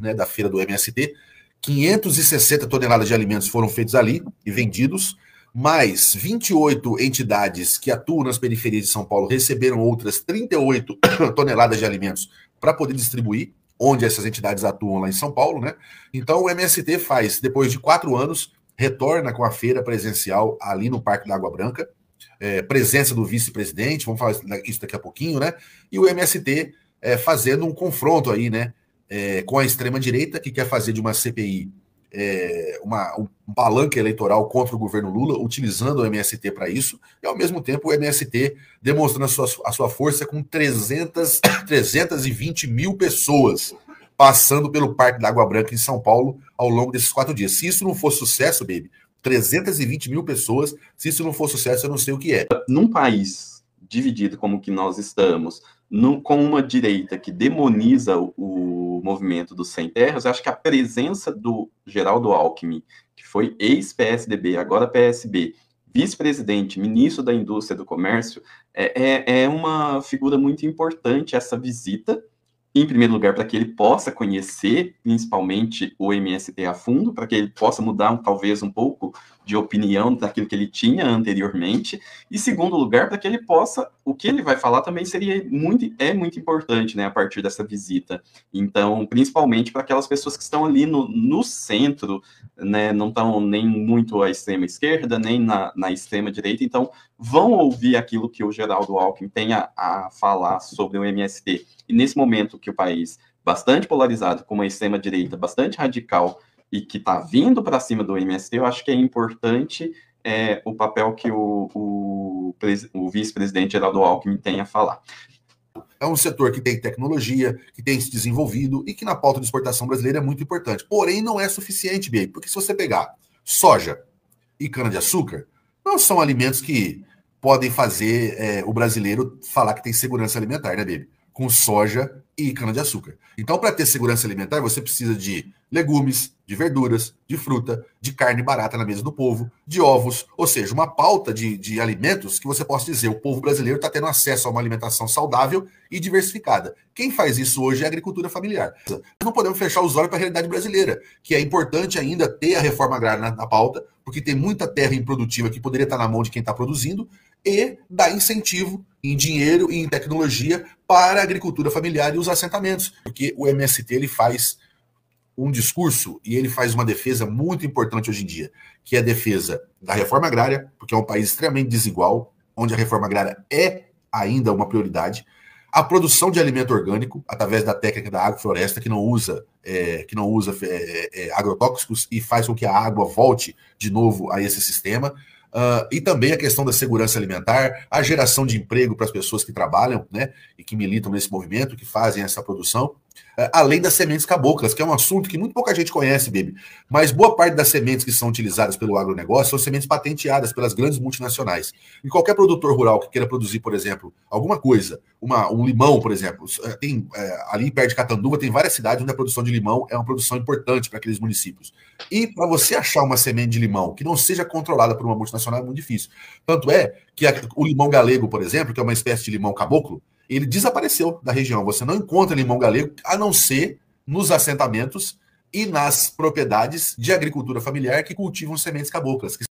né, da feira do MST, 560 toneladas de alimentos foram feitos ali e vendidos, mais 28 entidades que atuam nas periferias de São Paulo receberam outras 38 toneladas de alimentos para poder distribuir, onde essas entidades atuam lá em São Paulo, né? Então o MST faz, depois de quatro anos, retorna com a feira presencial ali no Parque da Água Branca, é, presença do vice-presidente, vamos falar isso daqui a pouquinho, né? E o MST é, fazendo um confronto aí, né? é, com a extrema-direita, que quer fazer de uma CPI é, uma, um palanque eleitoral contra o governo Lula, utilizando o MST para isso, e ao mesmo tempo o MST demonstrando a sua, a sua força com 300, 320 mil pessoas passando pelo Parque da Água Branca em São Paulo ao longo desses quatro dias. Se isso não for sucesso, baby, 320 mil pessoas, se isso não for sucesso, eu não sei o que é. Num país dividido como que nós estamos, com uma direita que demoniza o movimento dos Sem Terras, acho que a presença do Geraldo Alckmin, que foi ex-PSDB, agora PSB, vice-presidente, ministro da Indústria e do Comércio, é, é, é uma figura muito importante essa visita, em primeiro lugar, para que ele possa conhecer, principalmente, o MST a fundo, para que ele possa mudar, talvez, um pouco de opinião daquilo que ele tinha anteriormente. E segundo lugar, para que ele possa, o que ele vai falar também seria muito é muito importante, né, a partir dessa visita. Então, principalmente para aquelas pessoas que estão ali no, no centro, né, não estão nem muito à extrema esquerda, nem na, na extrema direita, então vão ouvir aquilo que o Geraldo Alckmin tem a falar sobre o MST. E nesse momento que o país bastante polarizado, com uma extrema direita bastante radical e que está vindo para cima do MST, eu acho que é importante é, o papel que o, o, o vice-presidente Geraldo Alckmin tem a falar. É um setor que tem tecnologia, que tem se desenvolvido e que na pauta de exportação brasileira é muito importante. Porém, não é suficiente, baby. porque se você pegar soja e cana-de-açúcar, não são alimentos que podem fazer é, o brasileiro falar que tem segurança alimentar, né, Baby? com soja e cana-de-açúcar. Então, para ter segurança alimentar, você precisa de legumes, de verduras, de fruta, de carne barata na mesa do povo, de ovos, ou seja, uma pauta de, de alimentos que você possa dizer o povo brasileiro está tendo acesso a uma alimentação saudável e diversificada. Quem faz isso hoje é a agricultura familiar. Nós não podemos fechar os olhos para a realidade brasileira, que é importante ainda ter a reforma agrária na, na pauta, porque tem muita terra improdutiva que poderia estar tá na mão de quem está produzindo, e dar incentivo em dinheiro e em tecnologia para a agricultura familiar e os assentamentos, porque o MST ele faz um discurso e ele faz uma defesa muito importante hoje em dia, que é a defesa da reforma agrária, porque é um país extremamente desigual, onde a reforma agrária é ainda uma prioridade, a produção de alimento orgânico através da técnica da agrofloresta que não usa é, que não usa é, é, é agrotóxicos e faz com que a água volte de novo a esse sistema Uh, e também a questão da segurança alimentar, a geração de emprego para as pessoas que trabalham né, e que militam nesse movimento, que fazem essa produção. É, além das sementes caboclas, que é um assunto que muito pouca gente conhece, Bibi. Mas boa parte das sementes que são utilizadas pelo agronegócio são sementes patenteadas pelas grandes multinacionais. E qualquer produtor rural que queira produzir, por exemplo, alguma coisa, uma, um limão, por exemplo, é, tem, é, ali perto de Catanduva tem várias cidades onde a produção de limão é uma produção importante para aqueles municípios. E para você achar uma semente de limão que não seja controlada por uma multinacional é muito difícil. Tanto é que a, o limão galego, por exemplo, que é uma espécie de limão caboclo, ele desapareceu da região. Você não encontra limão galego, a não ser nos assentamentos e nas propriedades de agricultura familiar que cultivam sementes caboclas, que